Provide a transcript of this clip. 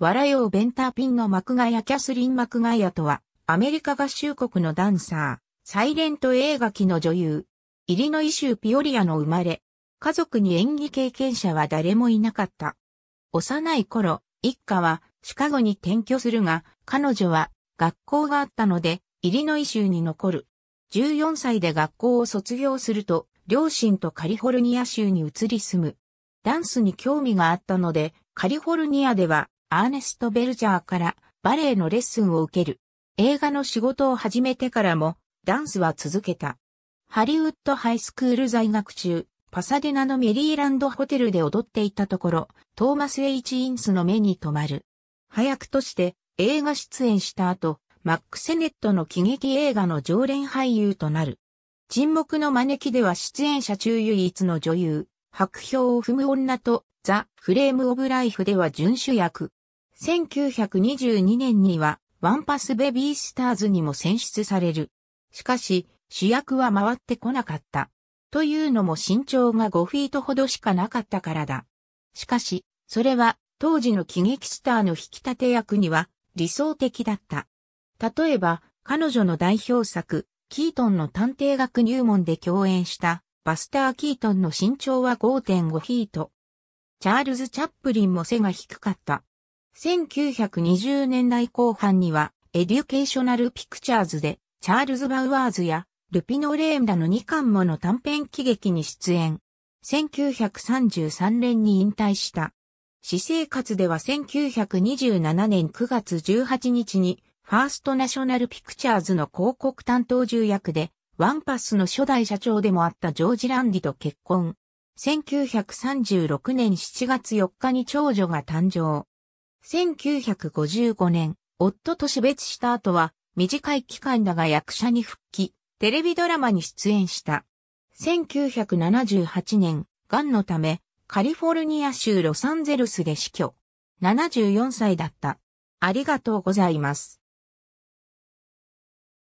笑いヨベンターピンのマクガヤ・キャスリン・マクガヤとは、アメリカ合衆国のダンサー、サイレント映画機の女優、イリノイ州ピオリアの生まれ、家族に演技経験者は誰もいなかった。幼い頃、一家はシカゴに転居するが、彼女は学校があったので、イリノイ州に残る。14歳で学校を卒業すると、両親とカリフォルニア州に移り住む。ダンスに興味があったので、カリフォルニアではアーネスト・ベルジャーからバレエのレッスンを受ける。映画の仕事を始めてからもダンスは続けた。ハリウッドハイスクール在学中、パサデナのメリーランドホテルで踊っていたところ、トーマス・エイチ・インスの目に留まる。早くとして映画出演した後、マック・セネットの喜劇映画の常連俳優となる。沈黙の招きでは出演者中唯一の女優、白氷を踏む女と、ザ・フレーム・オブ・ライフでは遵守役。1922年にはワンパスベビースターズにも選出される。しかし、主役は回ってこなかった。というのも身長が5フィートほどしかなかったからだ。しかし、それは当時の喜劇スターの引き立て役には理想的だった。例えば、彼女の代表作、キートンの探偵学入門で共演したバスター・キートンの身長は5.5フィート。チャールズ・チャップリンも背が低かった。1920年代後半には、エデュケーショナルピクチャーズで、チャールズ・バウアーズや、ルピノ・レーンらの2巻もの短編喜劇に出演。1933年に引退した。私生活では1927年9月18日に、ファーストナショナルピクチャーズの広告担当重役で、ワンパスの初代社長でもあったジョージ・ランディと結婚。1936年7月4日に長女が誕生。1955年、夫と死別した後は、短い期間だが役者に復帰、テレビドラマに出演した。1978年、癌のため、カリフォルニア州ロサンゼルスで死去。74歳だった。ありがとうございます。